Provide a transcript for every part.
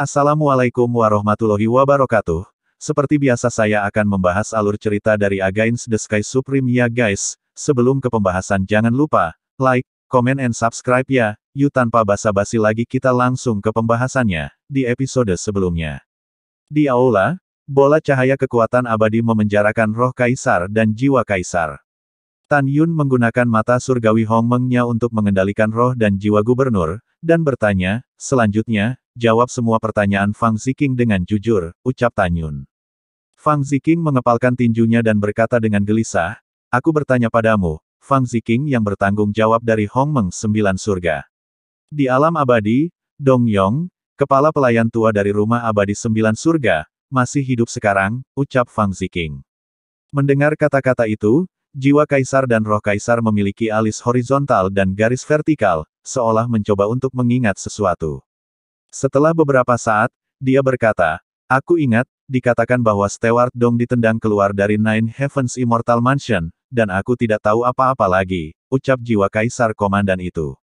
Assalamualaikum warahmatullahi wabarakatuh. Seperti biasa saya akan membahas alur cerita dari Against the Sky Supreme ya guys. Sebelum ke pembahasan jangan lupa, like, comment and subscribe ya. Yuk tanpa basa-basi lagi kita langsung ke pembahasannya, di episode sebelumnya. Di Aula, bola cahaya kekuatan abadi memenjarakan roh kaisar dan jiwa kaisar. Tan Yun menggunakan mata surgawi Hong Mengnya untuk mengendalikan roh dan jiwa gubernur, dan bertanya, selanjutnya, Jawab semua pertanyaan Fang Ziking dengan jujur, ucap Tanyun. Fang Ziking mengepalkan tinjunya dan berkata dengan gelisah, Aku bertanya padamu, Fang Ziking yang bertanggung jawab dari Hong Meng Sembilan Surga. Di alam abadi, Dong Yong, kepala pelayan tua dari rumah abadi Sembilan Surga, masih hidup sekarang, ucap Fang Ziking. Mendengar kata-kata itu, jiwa kaisar dan roh kaisar memiliki alis horizontal dan garis vertikal, seolah mencoba untuk mengingat sesuatu. Setelah beberapa saat, dia berkata, Aku ingat, dikatakan bahwa Stewart Dong ditendang keluar dari Nine Heavens Immortal Mansion, dan aku tidak tahu apa-apa lagi, ucap jiwa kaisar komandan itu.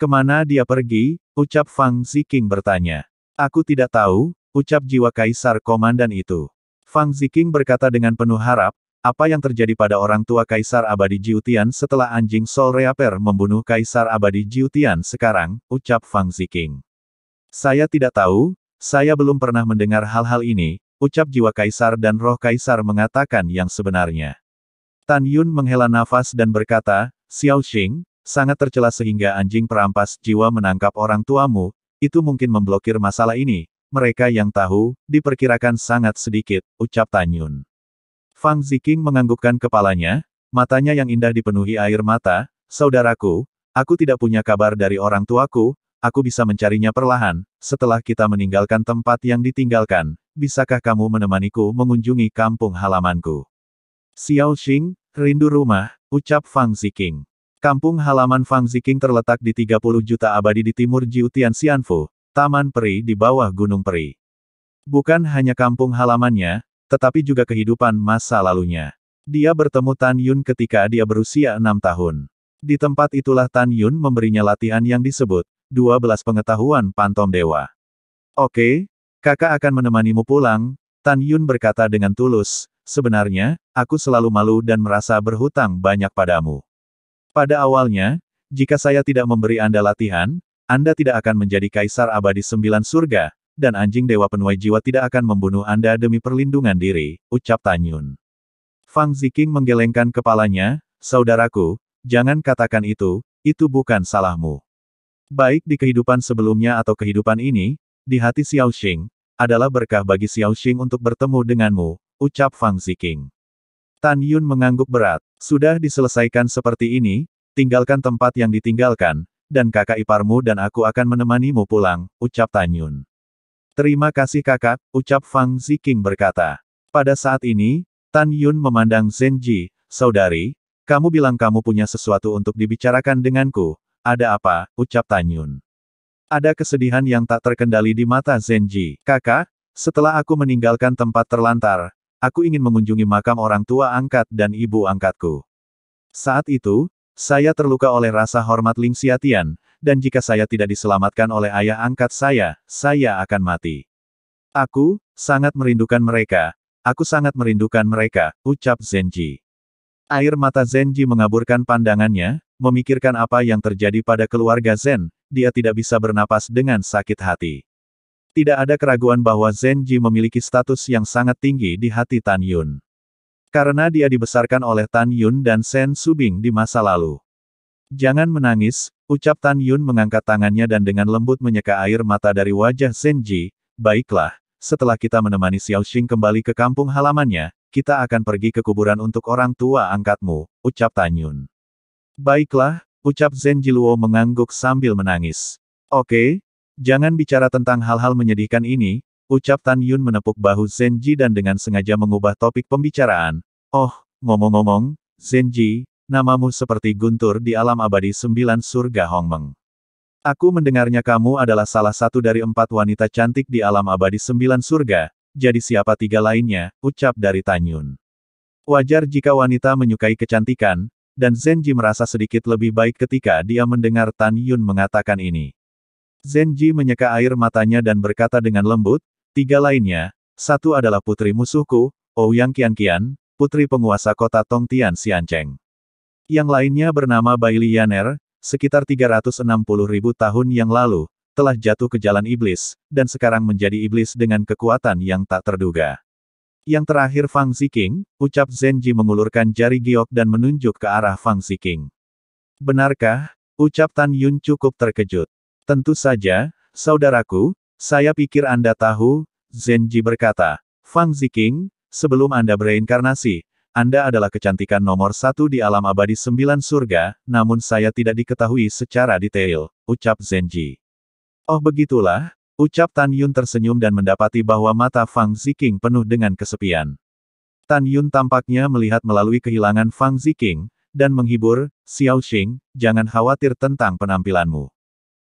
Kemana dia pergi, ucap Fang Ziking bertanya. Aku tidak tahu, ucap jiwa kaisar komandan itu. Fang Ziking berkata dengan penuh harap, apa yang terjadi pada orang tua Kaisar Abadi Jiutian setelah anjing Sol Reaper membunuh Kaisar Abadi Jiutian sekarang, ucap Fang Ziking. Saya tidak tahu, saya belum pernah mendengar hal-hal ini, ucap jiwa kaisar dan roh kaisar mengatakan yang sebenarnya. Tan Yun menghela nafas dan berkata, Xiao Xing, sangat tercela sehingga anjing perampas jiwa menangkap orang tuamu, itu mungkin memblokir masalah ini, mereka yang tahu, diperkirakan sangat sedikit, ucap Tan Yun. Fang Ziking menganggukkan kepalanya, matanya yang indah dipenuhi air mata, saudaraku, aku tidak punya kabar dari orang tuaku, aku bisa mencarinya perlahan, setelah kita meninggalkan tempat yang ditinggalkan, bisakah kamu menemaniku mengunjungi kampung halamanku? Xiao Xing, rindu rumah, ucap Fang Ziking. Kampung halaman Fang Ziking terletak di 30 juta abadi di timur Jiutian Xianfu, Taman Peri di bawah Gunung Peri. Bukan hanya kampung halamannya, tetapi juga kehidupan masa lalunya. Dia bertemu Tan Yun ketika dia berusia enam tahun. Di tempat itulah Tan Yun memberinya latihan yang disebut 12 pengetahuan pantom dewa. Oke, kakak akan menemanimu pulang, Tan Yun berkata dengan tulus, sebenarnya, aku selalu malu dan merasa berhutang banyak padamu. Pada awalnya, jika saya tidak memberi Anda latihan, Anda tidak akan menjadi kaisar abadi sembilan surga, dan anjing dewa penuai jiwa tidak akan membunuh Anda demi perlindungan diri, ucap Tan Yun. Fang Ziking menggelengkan kepalanya, saudaraku, jangan katakan itu, itu bukan salahmu. Baik di kehidupan sebelumnya atau kehidupan ini, di hati Xiao Xing, adalah berkah bagi Xiao Xing untuk bertemu denganmu, ucap Fang Ziking. Tan Yun mengangguk berat, sudah diselesaikan seperti ini, tinggalkan tempat yang ditinggalkan, dan kakak iparmu dan aku akan menemanimu pulang, ucap Tan Yun. Terima kasih kakak, ucap Fang Ziking berkata. Pada saat ini, Tan Yun memandang Zhen Ji, saudari, kamu bilang kamu punya sesuatu untuk dibicarakan denganku, ada apa? Ucap Tanyun. Ada kesedihan yang tak terkendali di mata Zenji. Kakak, setelah aku meninggalkan tempat terlantar, aku ingin mengunjungi makam orang tua angkat dan ibu angkatku. Saat itu, saya terluka oleh rasa hormat Ling Xiatian, dan jika saya tidak diselamatkan oleh ayah angkat saya, saya akan mati. Aku, sangat merindukan mereka, aku sangat merindukan mereka, ucap Zenji. Air mata Zenji mengaburkan pandangannya, memikirkan apa yang terjadi pada keluarga Zen, dia tidak bisa bernapas dengan sakit hati. Tidak ada keraguan bahwa Zen Ji memiliki status yang sangat tinggi di hati Tan Yun. Karena dia dibesarkan oleh Tan Yun dan Sen Subing di masa lalu. Jangan menangis, ucap Tan Yun mengangkat tangannya dan dengan lembut menyeka air mata dari wajah Zen Ji, baiklah, setelah kita menemani Xiao Xing kembali ke kampung halamannya, kita akan pergi ke kuburan untuk orang tua angkatmu, ucap Tan Yun. Baiklah, ucap Zhen Jiluo mengangguk sambil menangis. Oke, jangan bicara tentang hal-hal menyedihkan ini, ucap Tan Yun menepuk bahu Zhen Ji dan dengan sengaja mengubah topik pembicaraan. Oh, ngomong-ngomong, Zhen Ji, namamu seperti guntur di alam abadi sembilan surga Hongmeng. Aku mendengarnya kamu adalah salah satu dari empat wanita cantik di alam abadi sembilan surga, jadi siapa tiga lainnya, ucap dari Tanyun. Wajar jika wanita menyukai kecantikan, dan Zenji merasa sedikit lebih baik ketika dia mendengar Tan Yun mengatakan ini. Zenji menyeka air matanya dan berkata dengan lembut, tiga lainnya, satu adalah putri musuhku, Ouyang Qianqian, putri penguasa kota Tongtian Xiancheng. Yang lainnya bernama Baili Yaner, sekitar 360 ribu tahun yang lalu, telah jatuh ke jalan iblis, dan sekarang menjadi iblis dengan kekuatan yang tak terduga. Yang terakhir Fang Ziking, ucap Zenji mengulurkan jari giok dan menunjuk ke arah Fang Ziking. Benarkah? Ucap Tan Yun cukup terkejut. Tentu saja, saudaraku, saya pikir Anda tahu, Zenji berkata. Fang Ziking, sebelum Anda bereinkarnasi, Anda adalah kecantikan nomor satu di alam abadi sembilan surga, namun saya tidak diketahui secara detail, ucap Zenji. Oh begitulah, Ucap Tan Yun tersenyum dan mendapati bahwa mata Fang Ziking penuh dengan kesepian. Tan Yun tampaknya melihat melalui kehilangan Fang Ziking, dan menghibur, Xiao Xing, jangan khawatir tentang penampilanmu.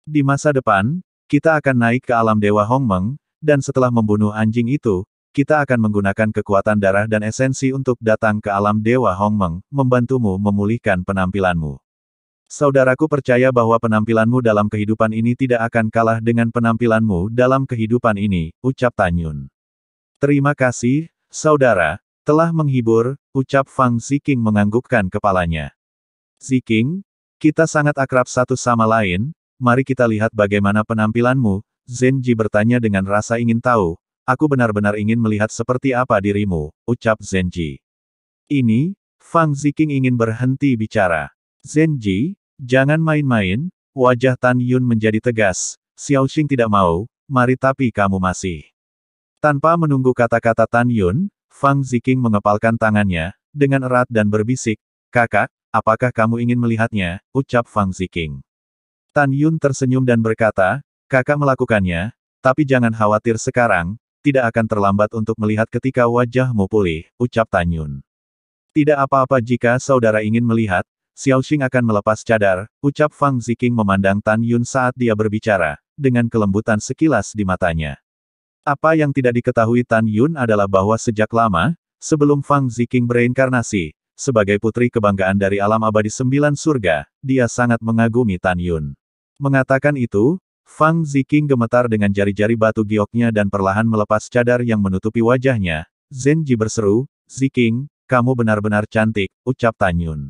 Di masa depan, kita akan naik ke alam Dewa Hongmeng, dan setelah membunuh anjing itu, kita akan menggunakan kekuatan darah dan esensi untuk datang ke alam Dewa Hongmeng, membantumu memulihkan penampilanmu. Saudaraku percaya bahwa penampilanmu dalam kehidupan ini tidak akan kalah dengan penampilanmu dalam kehidupan ini, ucap Tanyun. Terima kasih, saudara, telah menghibur, ucap Fang Ziking menganggukkan kepalanya. Ziking, kita sangat akrab satu sama lain, mari kita lihat bagaimana penampilanmu, Zenji bertanya dengan rasa ingin tahu, aku benar-benar ingin melihat seperti apa dirimu, ucap Zenji. Ini, Fang Ziking ingin berhenti bicara. Zenji, jangan main-main, wajah Tan Yun menjadi tegas, Xiaoxing tidak mau, mari tapi kamu masih. Tanpa menunggu kata-kata Tan Yun, Fang Ziking mengepalkan tangannya, dengan erat dan berbisik, kakak, apakah kamu ingin melihatnya, ucap Fang Ziking. Tan Yun tersenyum dan berkata, kakak melakukannya, tapi jangan khawatir sekarang, tidak akan terlambat untuk melihat ketika wajahmu pulih, ucap Tan Yun. Tidak apa-apa jika saudara ingin melihat, Xiaoxing akan melepas cadar, ucap Fang Ziking memandang Tan Yun saat dia berbicara, dengan kelembutan sekilas di matanya. Apa yang tidak diketahui Tan Yun adalah bahwa sejak lama, sebelum Fang Ziking bereinkarnasi, sebagai putri kebanggaan dari alam abadi sembilan surga, dia sangat mengagumi Tan Yun. Mengatakan itu, Fang Ziking gemetar dengan jari-jari batu gioknya dan perlahan melepas cadar yang menutupi wajahnya. Zenji berseru, Ziking, kamu benar-benar cantik, ucap Tan Yun.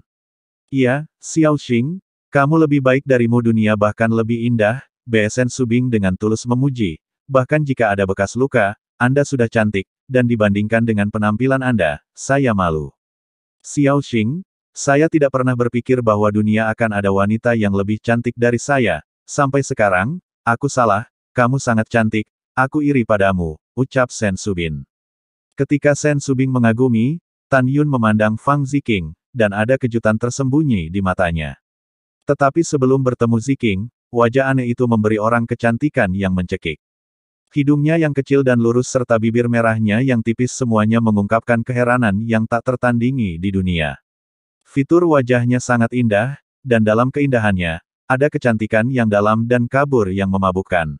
Iya, Xiao Xing, kamu lebih baik darimu dunia bahkan lebih indah, BSN Subing dengan tulus memuji. Bahkan jika ada bekas luka, Anda sudah cantik, dan dibandingkan dengan penampilan Anda, saya malu. Xiao Xing, saya tidak pernah berpikir bahwa dunia akan ada wanita yang lebih cantik dari saya. Sampai sekarang, aku salah, kamu sangat cantik, aku iri padamu, ucap Sen Subin. Ketika Sen Subing mengagumi, Tan Yun memandang Fang Ziking, dan ada kejutan tersembunyi di matanya. Tetapi sebelum bertemu Ziking, wajah aneh itu memberi orang kecantikan yang mencekik. Hidungnya yang kecil dan lurus serta bibir merahnya yang tipis semuanya mengungkapkan keheranan yang tak tertandingi di dunia. Fitur wajahnya sangat indah, dan dalam keindahannya, ada kecantikan yang dalam dan kabur yang memabukkan.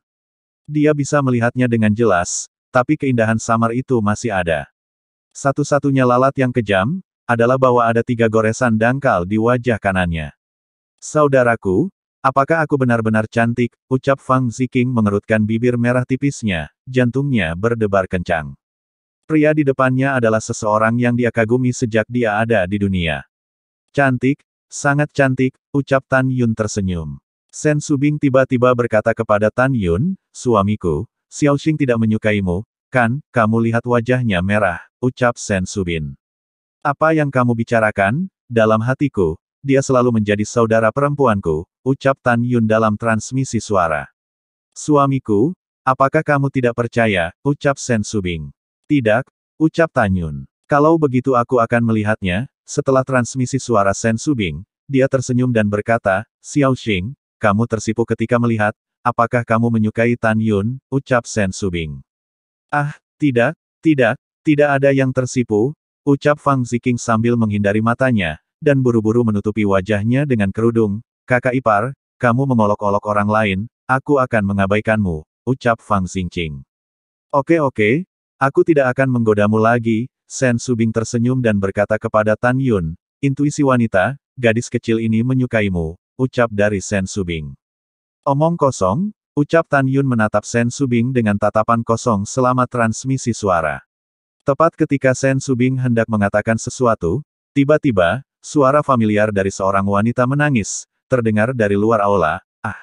Dia bisa melihatnya dengan jelas, tapi keindahan samar itu masih ada. Satu-satunya lalat yang kejam, adalah bahwa ada tiga goresan dangkal di wajah kanannya. Saudaraku, apakah aku benar-benar cantik? Ucap Fang Ziking mengerutkan bibir merah tipisnya, jantungnya berdebar kencang. Pria di depannya adalah seseorang yang dia kagumi sejak dia ada di dunia. Cantik, sangat cantik, ucap Tan Yun tersenyum. Sen Subing tiba-tiba berkata kepada Tan Yun, suamiku, Xiao Xing tidak menyukaimu, kan, kamu lihat wajahnya merah, ucap Sen Subin. Apa yang kamu bicarakan? Dalam hatiku, dia selalu menjadi saudara perempuanku, ucap Tan Yun dalam transmisi suara. Suamiku, apakah kamu tidak percaya, ucap Sen Subing. Tidak, ucap Tan Yun. Kalau begitu aku akan melihatnya, setelah transmisi suara Sen Subing, dia tersenyum dan berkata, Xiao Xing, kamu tersipu ketika melihat, apakah kamu menyukai Tan Yun, ucap Sen Subing. Ah, tidak, tidak, tidak ada yang tersipu, Ucap Fang Ziking sambil menghindari matanya, dan buru-buru menutupi wajahnya dengan kerudung. Kakak ipar, kamu mengolok-olok orang lain, aku akan mengabaikanmu, ucap Fang Xingqing. Oke oke, aku tidak akan menggodamu lagi, Sen Subing tersenyum dan berkata kepada Tan Yun, intuisi wanita, gadis kecil ini menyukaimu, ucap dari Sen Subing. Omong kosong, ucap Tan Yun menatap Sen Subing dengan tatapan kosong selama transmisi suara. Tepat ketika Sen Subing hendak mengatakan sesuatu, tiba-tiba, suara familiar dari seorang wanita menangis, terdengar dari luar aula, ah.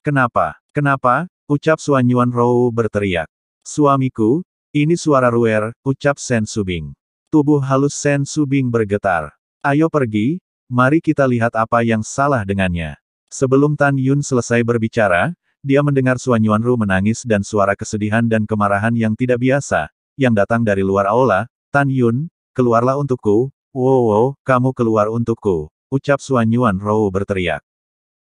Kenapa, kenapa, ucap Suan Yuan Rou berteriak. Suamiku, ini suara Ruer, ucap Sen Subing. Tubuh halus Sen Subing bergetar. Ayo pergi, mari kita lihat apa yang salah dengannya. Sebelum Tan Yun selesai berbicara, dia mendengar Suan Ru menangis dan suara kesedihan dan kemarahan yang tidak biasa, yang datang dari luar aula, Tan Yun, keluarlah untukku, wow, wow kamu keluar untukku, ucap Suan Yuan Rou berteriak.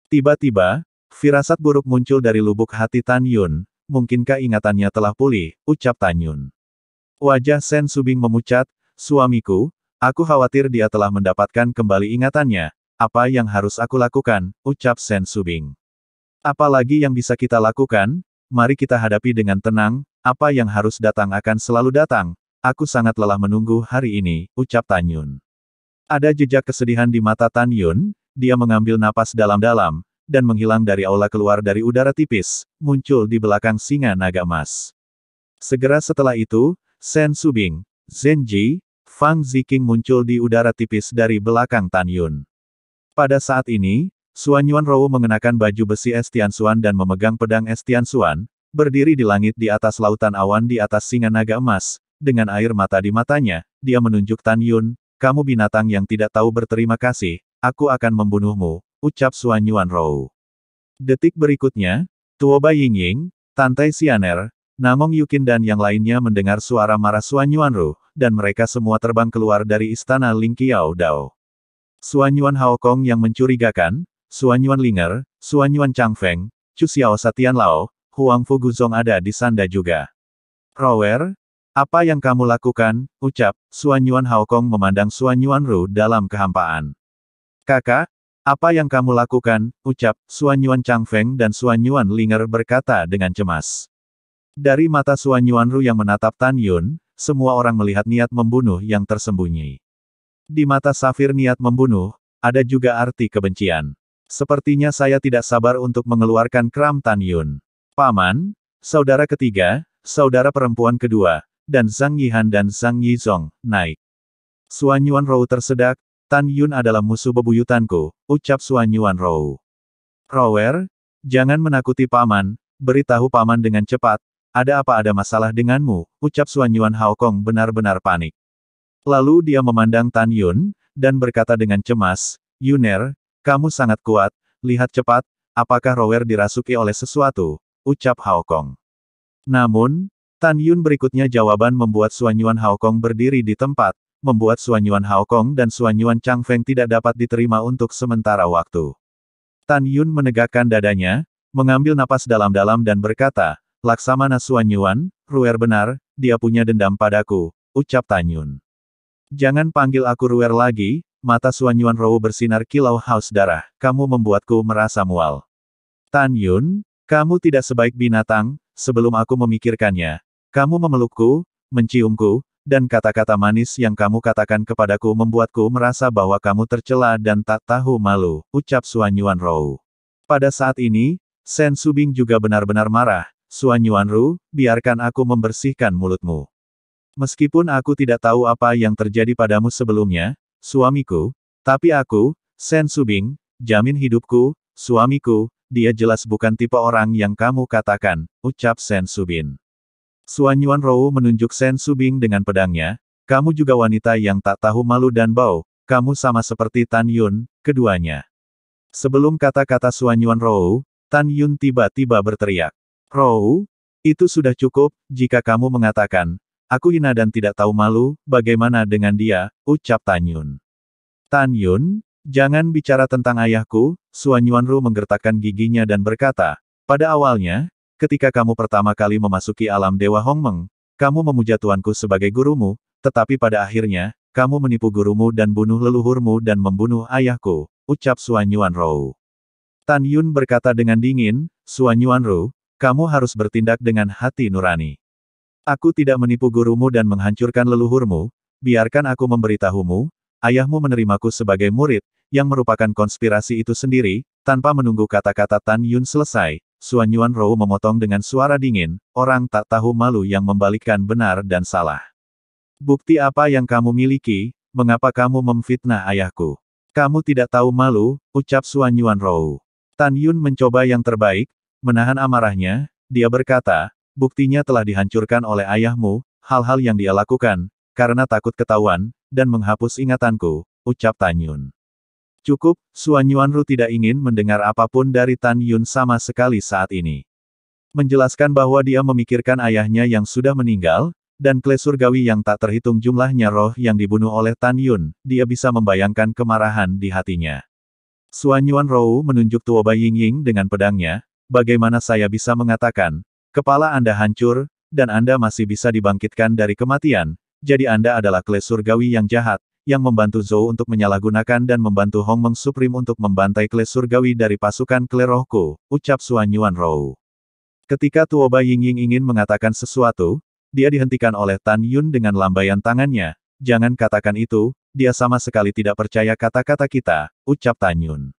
Tiba-tiba, firasat buruk muncul dari lubuk hati Tan Yun, mungkinkah ingatannya telah pulih, ucap Tan Yun. Wajah Sen Subing memucat, suamiku, aku khawatir dia telah mendapatkan kembali ingatannya, apa yang harus aku lakukan, ucap Sen Subing. Apalagi yang bisa kita lakukan, mari kita hadapi dengan tenang, apa yang harus datang akan selalu datang, aku sangat lelah menunggu hari ini, ucap Tan Yun. Ada jejak kesedihan di mata Tan Yun, dia mengambil napas dalam-dalam, dan menghilang dari aula keluar dari udara tipis, muncul di belakang singa naga emas. Segera setelah itu, Shen Subing, Zhen Ji, Fang Ziqing muncul di udara tipis dari belakang Tan Yun. Pada saat ini, Suan Yuan Rou mengenakan baju besi Estian Suan dan memegang pedang Estian Suan, berdiri di langit di atas lautan awan di atas singa naga emas, dengan air mata di matanya, dia menunjuk Tan Yun, kamu binatang yang tidak tahu berterima kasih, aku akan membunuhmu, ucap Suan Yuan Rou. Detik berikutnya, Tuoba Yingying, Tantai Sianer, Namong Yukin dan yang lainnya mendengar suara marah Suan Yuan Rou dan mereka semua terbang keluar dari istana Ling Qiao Dao. Suan Yuan Haokong yang mencurigakan, Suanyuan Linger, Suanyuan Changfeng, Chu Xiao Satian Lao, Huang Fu Guzong ada di sana juga. Rower, apa yang kamu lakukan? Ucap, Suanyuan Haokong memandang Suanyuan Ru dalam kehampaan. Kakak, apa yang kamu lakukan? Ucap, Suanyuan Changfeng dan Suanyuan Linger berkata dengan cemas. Dari mata Suanyuan Ru yang menatap Tan Yun, semua orang melihat niat membunuh yang tersembunyi. Di mata Safir niat membunuh, ada juga arti kebencian. Sepertinya saya tidak sabar untuk mengeluarkan Kram Tan Yun. Paman, saudara ketiga, saudara perempuan kedua, dan Zhang Yihan dan Zhang Yizong, naik. Suan Yuan Rou tersedak, Tan Yun adalah musuh bebuyutanku, ucap Suan Yuan Rou. Rower, jangan menakuti paman, beritahu paman dengan cepat, ada apa ada masalah denganmu, ucap Suan Yuan Haokong benar-benar panik. Lalu dia memandang Tan Yun, dan berkata dengan cemas, Yuner, kamu sangat kuat, lihat cepat, apakah Rower dirasuki oleh sesuatu, ucap Haokong. Namun, Tan Yun berikutnya jawaban membuat Suanyuan Haokong berdiri di tempat, membuat Suanyuan Haokong dan Suanyuan Feng tidak dapat diterima untuk sementara waktu. Tan Yun menegakkan dadanya, mengambil napas dalam-dalam dan berkata, Laksamana Suanyuan, Ruer benar, dia punya dendam padaku, ucap Tan Yun. Jangan panggil aku Ruer lagi, Mata Suan Yuan Rou bersinar kilau haus darah, kamu membuatku merasa mual. Tan Yun, kamu tidak sebaik binatang, sebelum aku memikirkannya. Kamu memelukku, menciumku, dan kata-kata manis yang kamu katakan kepadaku membuatku merasa bahwa kamu tercela dan tak tahu malu, ucap Suan Yuan Rou. Pada saat ini, Sen Subing juga benar-benar marah, Suan Yuan Ru, biarkan aku membersihkan mulutmu. Meskipun aku tidak tahu apa yang terjadi padamu sebelumnya, Suamiku, tapi aku, Sen Subing, jamin hidupku, suamiku, dia jelas bukan tipe orang yang kamu katakan, ucap Sen Subin. Suanyuan Yuan Rou menunjuk Sen Subing dengan pedangnya, kamu juga wanita yang tak tahu malu dan bau, kamu sama seperti Tan Yun, keduanya. Sebelum kata-kata Suanyuan Yuan Rou, Tan Yun tiba-tiba berteriak. Rou, itu sudah cukup, jika kamu mengatakan, Aku hina dan tidak tahu malu, bagaimana dengan dia, ucap Tan Yun, jangan bicara tentang ayahku, Suan Ru menggertakkan giginya dan berkata, pada awalnya, ketika kamu pertama kali memasuki alam Dewa Hong Meng, kamu memuja tuanku sebagai gurumu, tetapi pada akhirnya, kamu menipu gurumu dan bunuh leluhurmu dan membunuh ayahku, ucap Suan Ru. Tan Yun berkata dengan dingin, Suan Ru, kamu harus bertindak dengan hati nurani. Aku tidak menipu gurumu dan menghancurkan leluhurmu, biarkan aku memberitahumu, ayahmu menerimaku sebagai murid, yang merupakan konspirasi itu sendiri, tanpa menunggu kata-kata Tan Yun selesai, Suan Yuan Rou memotong dengan suara dingin, orang tak tahu malu yang membalikkan benar dan salah. Bukti apa yang kamu miliki, mengapa kamu memfitnah ayahku? Kamu tidak tahu malu, ucap Suan Yuan Rou. Tan Yun mencoba yang terbaik, menahan amarahnya, dia berkata, buktinya telah dihancurkan oleh ayahmu, hal-hal yang dia lakukan, karena takut ketahuan, dan menghapus ingatanku, ucap Tan Yun. Cukup, Suan Yuanru tidak ingin mendengar apapun dari Tan Yun sama sekali saat ini. Menjelaskan bahwa dia memikirkan ayahnya yang sudah meninggal, dan kle surgawi yang tak terhitung jumlahnya roh yang dibunuh oleh Tan Yun, dia bisa membayangkan kemarahan di hatinya. Suan Yuan Rou menunjuk Tuoba Ying Ying dengan pedangnya, bagaimana saya bisa mengatakan, Kepala Anda hancur, dan Anda masih bisa dibangkitkan dari kematian, jadi Anda adalah kles surgawi yang jahat, yang membantu Zhou untuk menyalahgunakan dan membantu Hong Meng Supreme untuk membantai kles surgawi dari pasukan klerohku, ucap Suan Yuan Rou. Ketika Tuoba Yingying ingin mengatakan sesuatu, dia dihentikan oleh Tan Yun dengan lambaian tangannya. Jangan katakan itu, dia sama sekali tidak percaya kata-kata kita, ucap Tan Yun.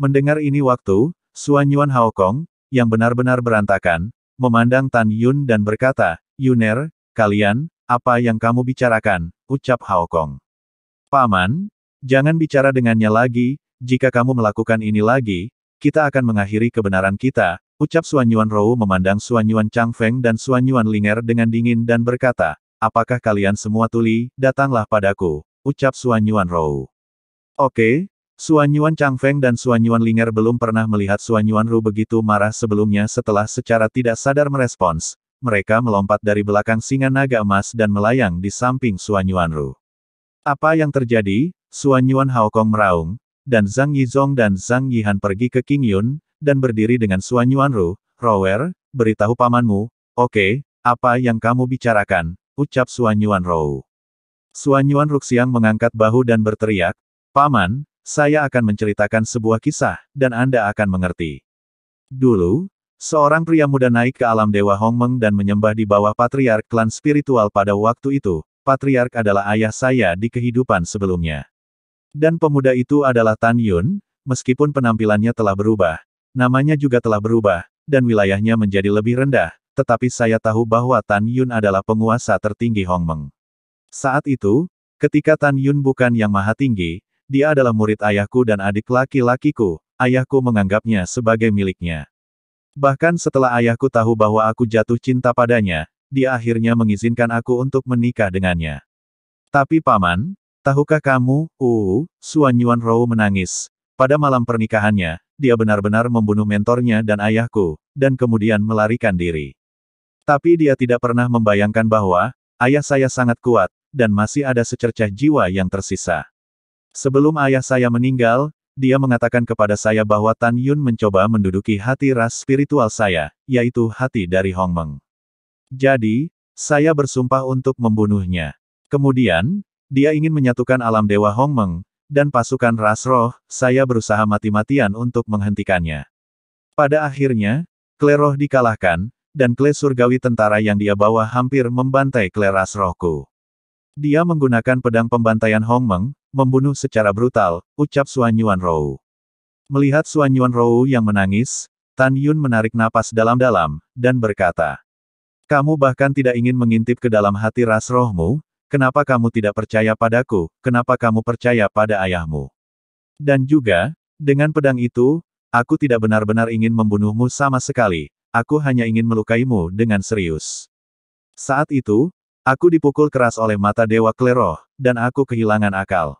Mendengar ini waktu, Suan Yuan Haokong, yang benar-benar berantakan, memandang Tan Yun dan berkata, Yuner, kalian, apa yang kamu bicarakan, ucap Hao Kong. Paman, jangan bicara dengannya lagi, jika kamu melakukan ini lagi, kita akan mengakhiri kebenaran kita, ucap Suanyuan Rou memandang Suanyuan Feng dan Suanyuan Linger dengan dingin dan berkata, apakah kalian semua tuli, datanglah padaku, ucap Suanyuan Rou. Oke, Suanyuan Feng dan Suanyuan Linger belum pernah melihat Suanyuan Ru begitu marah sebelumnya setelah secara tidak sadar merespons. Mereka melompat dari belakang singa naga emas dan melayang di samping Suanyuan Ru. Apa yang terjadi? Suanyuan Haokong meraung, dan Zhang Yizong dan Zhang Yihan pergi ke King Yun, dan berdiri dengan Suanyuan Ru, Rower, beritahu pamanmu, oke, okay, apa yang kamu bicarakan, ucap Suanyuan Rou. Suanyuan Ruxiang mengangkat bahu dan berteriak, Paman, saya akan menceritakan sebuah kisah, dan Anda akan mengerti. Dulu, seorang pria muda naik ke alam Dewa Hongmeng dan menyembah di bawah patriark klan spiritual pada waktu itu, patriark adalah ayah saya di kehidupan sebelumnya. Dan pemuda itu adalah Tan Yun, meskipun penampilannya telah berubah, namanya juga telah berubah, dan wilayahnya menjadi lebih rendah, tetapi saya tahu bahwa Tan Yun adalah penguasa tertinggi Hongmeng. Saat itu, ketika Tan Yun bukan yang maha tinggi, dia adalah murid ayahku dan adik laki-lakiku, ayahku menganggapnya sebagai miliknya. Bahkan setelah ayahku tahu bahwa aku jatuh cinta padanya, dia akhirnya mengizinkan aku untuk menikah dengannya. Tapi paman, tahukah kamu, uh, Suan Yuan Rou menangis. Pada malam pernikahannya, dia benar-benar membunuh mentornya dan ayahku, dan kemudian melarikan diri. Tapi dia tidak pernah membayangkan bahwa, ayah saya sangat kuat, dan masih ada secercah jiwa yang tersisa. Sebelum ayah saya meninggal, dia mengatakan kepada saya bahwa Tan Yun mencoba menduduki hati ras spiritual saya, yaitu hati dari Hong Meng. Jadi, saya bersumpah untuk membunuhnya. Kemudian, dia ingin menyatukan alam dewa Hong Meng dan pasukan ras roh, saya berusaha mati-matian untuk menghentikannya. Pada akhirnya, kleroh dikalahkan, dan kle surgawi tentara yang dia bawa hampir membantai ras rohku. Dia menggunakan pedang pembantaian Hong Meng, membunuh secara brutal, ucap Suan Yuan Rou. Melihat Suan Yuan Rou yang menangis, Tan Yun menarik napas dalam-dalam, dan berkata, Kamu bahkan tidak ingin mengintip ke dalam hati ras rohmu, kenapa kamu tidak percaya padaku, kenapa kamu percaya pada ayahmu. Dan juga, dengan pedang itu, aku tidak benar-benar ingin membunuhmu sama sekali, aku hanya ingin melukaimu dengan serius. Saat itu, Aku dipukul keras oleh mata Dewa Klero, dan aku kehilangan akal.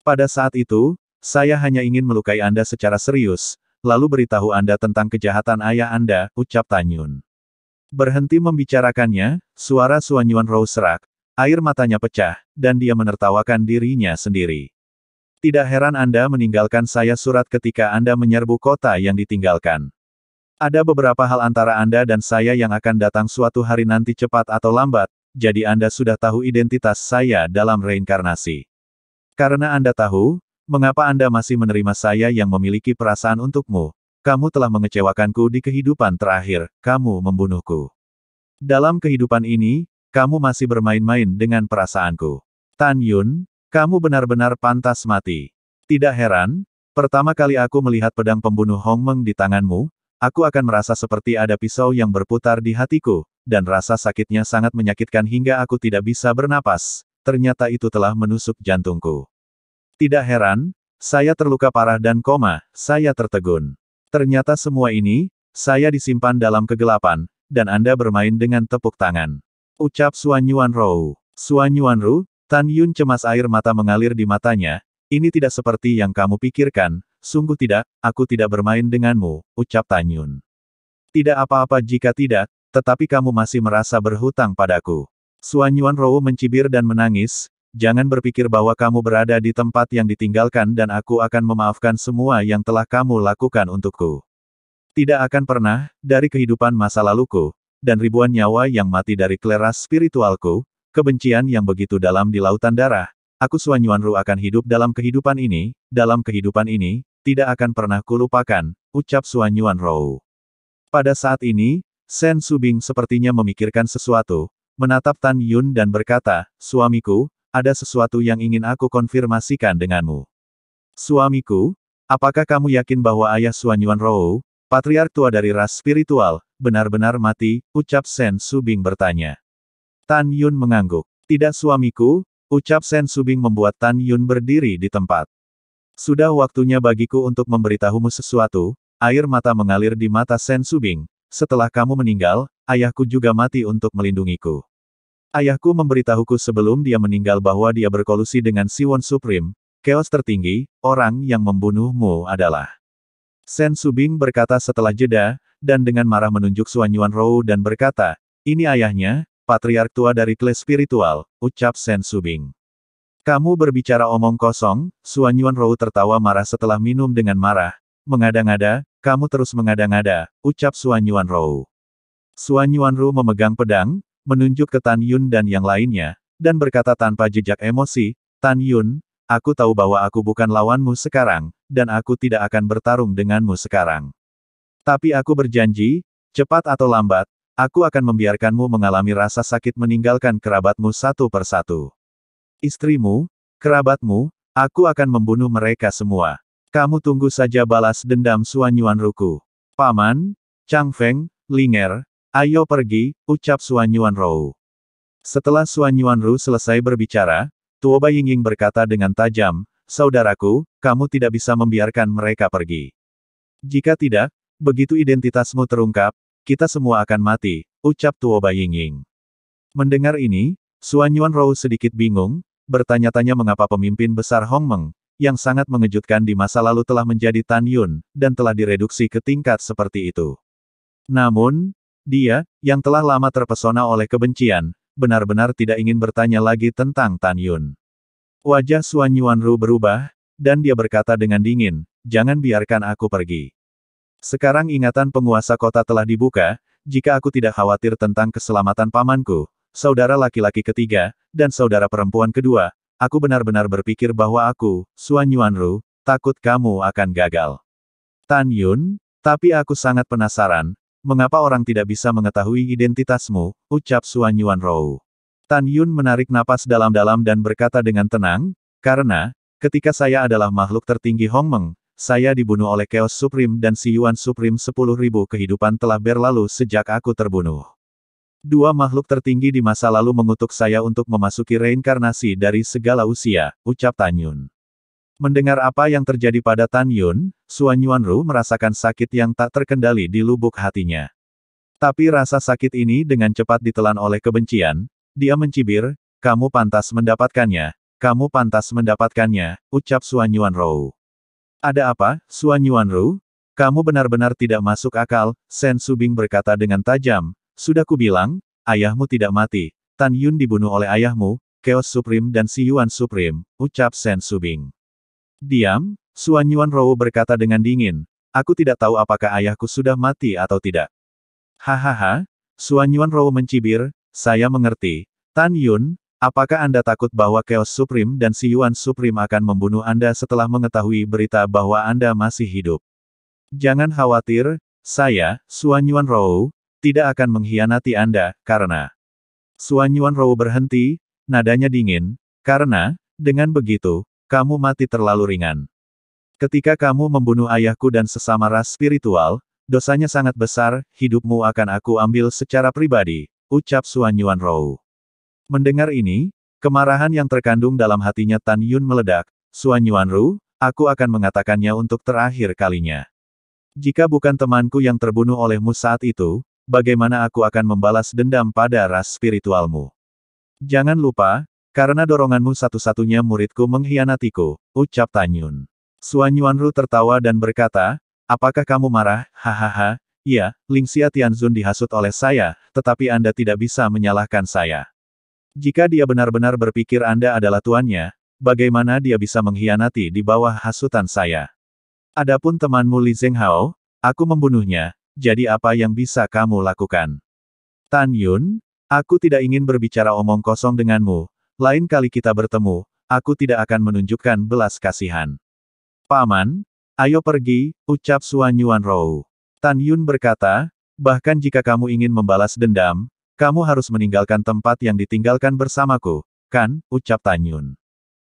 Pada saat itu, saya hanya ingin melukai Anda secara serius, lalu beritahu Anda tentang kejahatan ayah Anda, ucap Tanyun. Berhenti membicarakannya, suara Suanyuan Rou serak, air matanya pecah, dan dia menertawakan dirinya sendiri. Tidak heran Anda meninggalkan saya surat ketika Anda menyerbu kota yang ditinggalkan. Ada beberapa hal antara Anda dan saya yang akan datang suatu hari nanti cepat atau lambat, jadi Anda sudah tahu identitas saya dalam reinkarnasi. Karena Anda tahu, mengapa Anda masih menerima saya yang memiliki perasaan untukmu? Kamu telah mengecewakanku di kehidupan terakhir, kamu membunuhku. Dalam kehidupan ini, kamu masih bermain-main dengan perasaanku. Tan Yun, kamu benar-benar pantas mati. Tidak heran, pertama kali aku melihat pedang pembunuh Hong Meng di tanganmu, Aku akan merasa seperti ada pisau yang berputar di hatiku, dan rasa sakitnya sangat menyakitkan hingga aku tidak bisa bernapas. Ternyata itu telah menusuk jantungku. Tidak heran, saya terluka parah dan koma, saya tertegun. Ternyata semua ini, saya disimpan dalam kegelapan, dan Anda bermain dengan tepuk tangan. Ucap Suan Yuan Rou. Suan Yuan Ru, Tan Yun cemas air mata mengalir di matanya, ini tidak seperti yang kamu pikirkan, Sungguh tidak, aku tidak bermain denganmu, ucap Tanyun. Tidak apa-apa jika tidak, tetapi kamu masih merasa berhutang padaku. Suanyuan Yuan Rou mencibir dan menangis, jangan berpikir bahwa kamu berada di tempat yang ditinggalkan dan aku akan memaafkan semua yang telah kamu lakukan untukku. Tidak akan pernah, dari kehidupan masa laluku, dan ribuan nyawa yang mati dari kleras spiritualku, kebencian yang begitu dalam di lautan darah, Aku Suan Ru akan hidup dalam kehidupan ini, dalam kehidupan ini, tidak akan pernah kulupakan, ucap Suan Yuanru. Pada saat ini, Sen Subing sepertinya memikirkan sesuatu, menatap Tan Yun dan berkata, Suamiku, ada sesuatu yang ingin aku konfirmasikan denganmu. Suamiku, apakah kamu yakin bahwa ayah Suan Yuanru, patriark tua dari ras spiritual, benar-benar mati, ucap Sen Subing bertanya. Tan Yun mengangguk. Tidak suamiku, Ucap Sen Subing membuat Tan Yun berdiri di tempat. Sudah waktunya bagiku untuk memberitahumu sesuatu, air mata mengalir di mata Sen Subing. Setelah kamu meninggal, ayahku juga mati untuk melindungiku. Ayahku memberitahuku sebelum dia meninggal bahwa dia berkolusi dengan Siwon Supreme, Chaos tertinggi, orang yang membunuhmu adalah. Sen Subing berkata setelah jeda, dan dengan marah menunjuk Suanyuan Rou dan berkata, ini ayahnya, patriark tua dari kelas spiritual, ucap Sen Subing. Kamu berbicara omong kosong, Suan Yuan Rou tertawa marah setelah minum dengan marah. Mengada-ngada, kamu terus mengada-ngada, ucap Suan Yuan Rou. Suan Yuan Rou memegang pedang, menunjuk ke Tan Yun dan yang lainnya, dan berkata tanpa jejak emosi, Tan Yun, aku tahu bahwa aku bukan lawanmu sekarang, dan aku tidak akan bertarung denganmu sekarang. Tapi aku berjanji, cepat atau lambat, Aku akan membiarkanmu mengalami rasa sakit meninggalkan kerabatmu satu persatu. Istrimu, kerabatmu, aku akan membunuh mereka semua. Kamu tunggu saja balas dendam Suan Yuan Ruku. Paman, Chang Feng, Linger, ayo pergi, ucap Suan Yuan Rou. Setelah Suan Yuan Ru selesai berbicara, Tuo Bai Yingying berkata dengan tajam, Saudaraku, kamu tidak bisa membiarkan mereka pergi. Jika tidak, begitu identitasmu terungkap, kita semua akan mati, ucap Tuoba Yingying. Mendengar ini, Xuan Yuan Rou sedikit bingung, bertanya-tanya mengapa pemimpin besar Hong Meng, yang sangat mengejutkan di masa lalu telah menjadi Tan Yun, dan telah direduksi ke tingkat seperti itu. Namun, dia, yang telah lama terpesona oleh kebencian, benar-benar tidak ingin bertanya lagi tentang Tan Yun. Wajah Xuan Yuanru berubah, dan dia berkata dengan dingin, jangan biarkan aku pergi. Sekarang ingatan penguasa kota telah dibuka, jika aku tidak khawatir tentang keselamatan pamanku, saudara laki-laki ketiga, dan saudara perempuan kedua, aku benar-benar berpikir bahwa aku, Suan Yuanru, takut kamu akan gagal. Tan Yun, tapi aku sangat penasaran, mengapa orang tidak bisa mengetahui identitasmu, ucap Suan Yuan Tan Yun menarik napas dalam-dalam dan berkata dengan tenang, karena, ketika saya adalah makhluk tertinggi Hongmeng, saya dibunuh oleh Chaos Supreme dan Si Yuan Supreme ribu kehidupan telah berlalu sejak aku terbunuh. Dua makhluk tertinggi di masa lalu mengutuk saya untuk memasuki reinkarnasi dari segala usia, ucap Tan Yun. Mendengar apa yang terjadi pada Tan Yun, Suan Ru merasakan sakit yang tak terkendali di lubuk hatinya. Tapi rasa sakit ini dengan cepat ditelan oleh kebencian, dia mencibir, kamu pantas mendapatkannya, kamu pantas mendapatkannya, ucap Suan Yuan Rou. Ada apa, Suan Yuanru? Kamu benar-benar tidak masuk akal, Shen Subing berkata dengan tajam. Sudah kubilang, ayahmu tidak mati. Tan Yun dibunuh oleh ayahmu, Chaos Supreme dan Si Yuan Supreme, ucap Shen Subing. Diam, Suan Yuan berkata dengan dingin. Aku tidak tahu apakah ayahku sudah mati atau tidak. Hahaha, Suan Yuan mencibir, saya mengerti. Tan Yun, Apakah Anda takut bahwa Chaos Supreme dan Si Yuan Supreme akan membunuh Anda setelah mengetahui berita bahwa Anda masih hidup? Jangan khawatir, saya, Suan Yuan Rou, tidak akan mengkhianati Anda, karena... Suan Yuan Rou berhenti, nadanya dingin, karena, dengan begitu, kamu mati terlalu ringan. Ketika kamu membunuh ayahku dan sesama ras spiritual, dosanya sangat besar, hidupmu akan aku ambil secara pribadi, ucap Suan Yuan Rou. Mendengar ini, kemarahan yang terkandung dalam hatinya Tan Yun meledak, Suan Yuanru, aku akan mengatakannya untuk terakhir kalinya. Jika bukan temanku yang terbunuh olehmu saat itu, bagaimana aku akan membalas dendam pada ras spiritualmu? Jangan lupa, karena doronganmu satu-satunya muridku mengkhianatiku, ucap Tan Yun. Suan Yuanru tertawa dan berkata, apakah kamu marah, hahaha, iya, Xia Tianzun dihasut oleh saya, tetapi Anda tidak bisa menyalahkan saya. Jika dia benar-benar berpikir Anda adalah tuannya, bagaimana dia bisa mengkhianati di bawah hasutan saya? Adapun temanmu Li Zhenghao, aku membunuhnya, jadi apa yang bisa kamu lakukan? Tan Yun, aku tidak ingin berbicara omong kosong denganmu, lain kali kita bertemu, aku tidak akan menunjukkan belas kasihan. Paman, ayo pergi, ucap Suan Yuan Rou. Tan Yun berkata, bahkan jika kamu ingin membalas dendam, kamu harus meninggalkan tempat yang ditinggalkan bersamaku, kan? ucap Tanyun.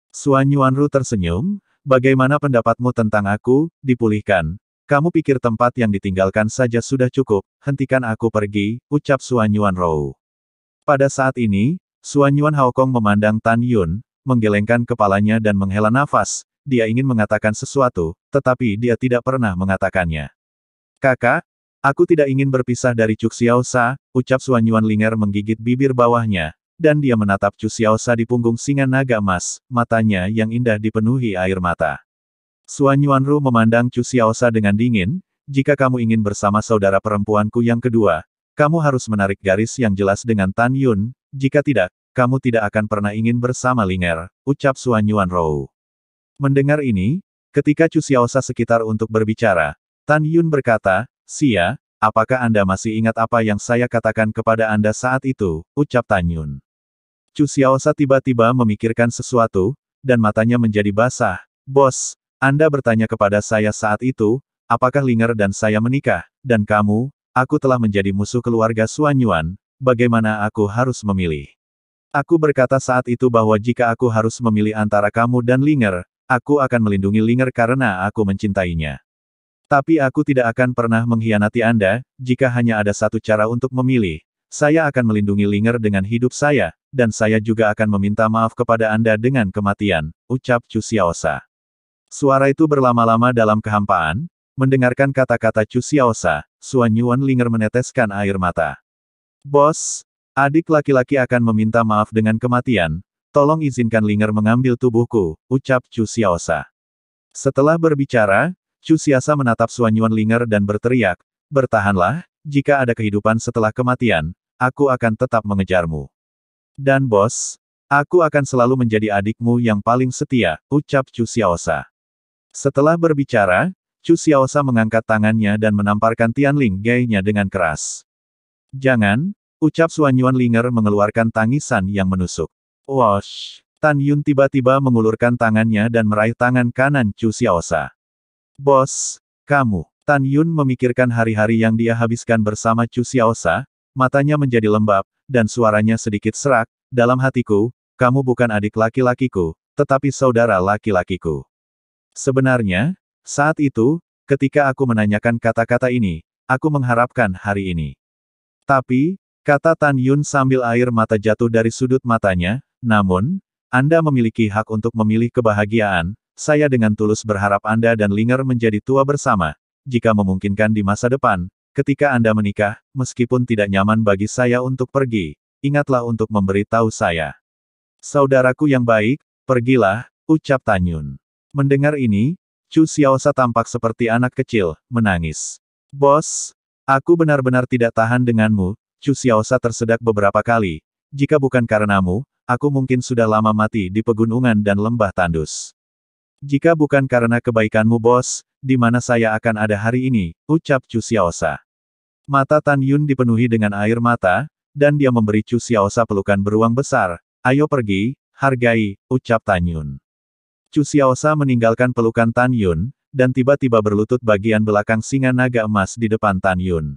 Suan Yuanru tersenyum, bagaimana pendapatmu tentang aku, dipulihkan. Kamu pikir tempat yang ditinggalkan saja sudah cukup, hentikan aku pergi, ucap Suan Yuanru. Pada saat ini, Suan Yuan Haokong memandang Tan Yun, menggelengkan kepalanya dan menghela nafas, dia ingin mengatakan sesuatu, tetapi dia tidak pernah mengatakannya. Kakak, Aku tidak ingin berpisah dari Cuk Xiao Sa, ucap Suan Yuan Linger menggigit bibir bawahnya, dan dia menatap Cuk Xiao Sa di punggung singa naga emas, matanya yang indah dipenuhi air mata. Suan Yuan Ru memandang Cuk Xiao Sa dengan dingin, jika kamu ingin bersama saudara perempuanku yang kedua, kamu harus menarik garis yang jelas dengan Tan Yun, jika tidak, kamu tidak akan pernah ingin bersama Linger, ucap Suan Ru. Mendengar ini, ketika Cuk Xiaosa sekitar untuk berbicara, Tan Yun berkata, Sia, apakah Anda masih ingat apa yang saya katakan kepada Anda saat itu, ucap Tanyun. Chu Xiaosa tiba-tiba memikirkan sesuatu, dan matanya menjadi basah. Bos, Anda bertanya kepada saya saat itu, apakah Linger dan saya menikah, dan kamu, aku telah menjadi musuh keluarga Suanyuan, bagaimana aku harus memilih? Aku berkata saat itu bahwa jika aku harus memilih antara kamu dan Linger, aku akan melindungi Linger karena aku mencintainya. Tapi aku tidak akan pernah mengkhianati Anda, jika hanya ada satu cara untuk memilih. Saya akan melindungi Linger dengan hidup saya, dan saya juga akan meminta maaf kepada Anda dengan kematian, ucap Chu Xiaosa. Suara itu berlama-lama dalam kehampaan, mendengarkan kata-kata Chu Xiaosa, Suan Yuan Linger meneteskan air mata. Bos, adik laki-laki akan meminta maaf dengan kematian, tolong izinkan Linger mengambil tubuhku, ucap Chu Xiaosa. Setelah berbicara, Chu Siasa menatap Suanyuan Linger dan berteriak, Bertahanlah, jika ada kehidupan setelah kematian, aku akan tetap mengejarmu. Dan bos, aku akan selalu menjadi adikmu yang paling setia, ucap Chu Xiaosa. Setelah berbicara, Chu Xiaosa mengangkat tangannya dan menamparkan Tianling Gai-nya dengan keras. Jangan, ucap Suanyuan Linger mengeluarkan tangisan yang menusuk. Wosh, Tan Yun tiba-tiba mengulurkan tangannya dan meraih tangan kanan Chu Xiaosa. Bos, kamu. Tan Yun memikirkan hari-hari yang dia habiskan bersama Chu Xiaosa, matanya menjadi lembab, dan suaranya sedikit serak, dalam hatiku, kamu bukan adik laki-lakiku, tetapi saudara laki-lakiku. Sebenarnya, saat itu, ketika aku menanyakan kata-kata ini, aku mengharapkan hari ini. Tapi, kata Tan Yun sambil air mata jatuh dari sudut matanya, namun, Anda memiliki hak untuk memilih kebahagiaan, saya dengan tulus berharap Anda dan Linger menjadi tua bersama, jika memungkinkan di masa depan, ketika Anda menikah, meskipun tidak nyaman bagi saya untuk pergi, ingatlah untuk memberitahu saya. Saudaraku yang baik, pergilah, ucap Tanyun. Mendengar ini, Chu Xiaosa tampak seperti anak kecil, menangis. Bos, aku benar-benar tidak tahan denganmu, Chu Xiaosa tersedak beberapa kali. Jika bukan karenamu, aku mungkin sudah lama mati di pegunungan dan lembah tandus. Jika bukan karena kebaikanmu bos, di mana saya akan ada hari ini, ucap Chu Xiaosa. Mata Tan Yun dipenuhi dengan air mata, dan dia memberi Chu Xiaosa pelukan beruang besar, ayo pergi, hargai, ucap Tan Yun. Chu Xiaosa meninggalkan pelukan Tan Yun, dan tiba-tiba berlutut bagian belakang singa naga emas di depan Tan Yun.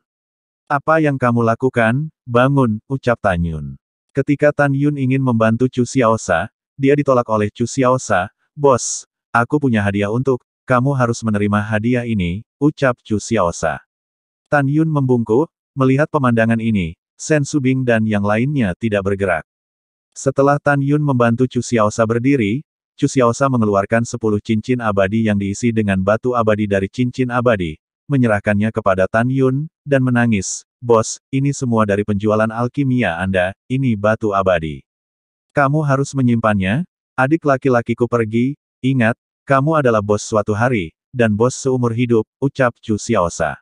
Apa yang kamu lakukan, bangun, ucap Tan Yun. Ketika Tan Yun ingin membantu Chu Xiaosa, dia ditolak oleh Chu Xiaosa, bos, Aku punya hadiah untuk, kamu harus menerima hadiah ini, ucap Chu Xiaosa. Tan Yun membungkuk, melihat pemandangan ini, Shen Subing dan yang lainnya tidak bergerak. Setelah Tan Yun membantu Chu Xiaosa berdiri, Chu Xiaosa mengeluarkan sepuluh cincin abadi yang diisi dengan batu abadi dari cincin abadi, menyerahkannya kepada Tan Yun, dan menangis, Bos, ini semua dari penjualan alkimia Anda, ini batu abadi. Kamu harus menyimpannya, adik laki-lakiku pergi, ingat, kamu adalah bos suatu hari, dan bos seumur hidup, ucap Chu Xiaosa.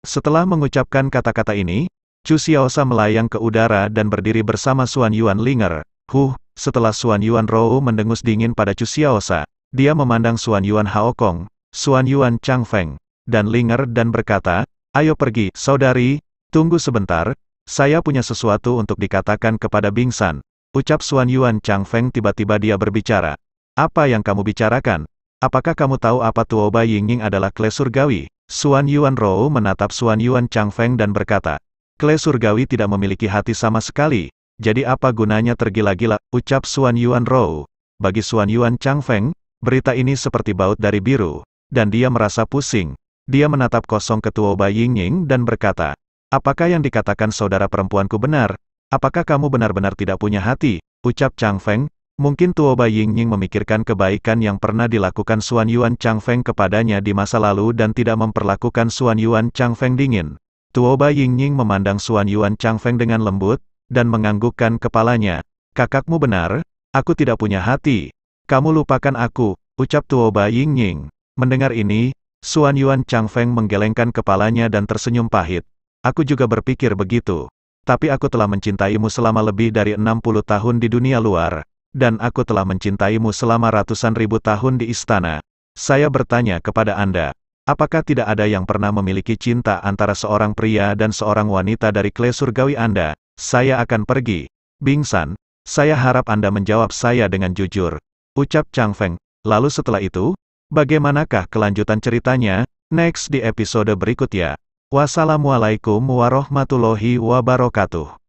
Setelah mengucapkan kata-kata ini, Chu Xiaosa melayang ke udara dan berdiri bersama Xuan Yuan Linger. Huh, setelah Xuan Yuan Rou mendengus dingin pada Chu Xiaosa, dia memandang Xuan Yuan Hao Kong, Xuan Yuan Chang Feng, dan Linger dan berkata, Ayo pergi, saudari, tunggu sebentar, saya punya sesuatu untuk dikatakan kepada Bing San. Ucap Xuan Yuan Chang Feng. tiba-tiba dia berbicara. Apa yang kamu bicarakan? Apakah kamu tahu apa Tuoba Yingying adalah kle surgawi? Suan Yuan Rou menatap Suan Yuan Changfeng dan berkata, Kle surgawi tidak memiliki hati sama sekali, jadi apa gunanya tergila-gila, ucap Suan Yuan Rou. Bagi Suan Yuan Changfeng, berita ini seperti baut dari biru, dan dia merasa pusing. Dia menatap kosong ke Tuoba Yingying dan berkata, Apakah yang dikatakan saudara perempuanku benar? Apakah kamu benar-benar tidak punya hati? Ucap Chang Feng, Mungkin Tuoba Yingying memikirkan kebaikan yang pernah dilakukan Suan Yuan Feng kepadanya di masa lalu dan tidak memperlakukan Suan Yuan Feng dingin. Tuoba Yingying memandang Suan Yuan Feng dengan lembut, dan menganggukkan kepalanya. Kakakmu benar, aku tidak punya hati. Kamu lupakan aku, ucap Tuoba Yingying. Mendengar ini, Suan Yuan Feng menggelengkan kepalanya dan tersenyum pahit. Aku juga berpikir begitu. Tapi aku telah mencintaimu selama lebih dari 60 tahun di dunia luar dan aku telah mencintaimu selama ratusan ribu tahun di istana. Saya bertanya kepada Anda, apakah tidak ada yang pernah memiliki cinta antara seorang pria dan seorang wanita dari kle surgawi Anda? Saya akan pergi. Bingsan, saya harap Anda menjawab saya dengan jujur. Ucap Chang Feng. Lalu setelah itu, bagaimanakah kelanjutan ceritanya? Next di episode berikutnya. Wassalamualaikum warahmatullahi wabarakatuh.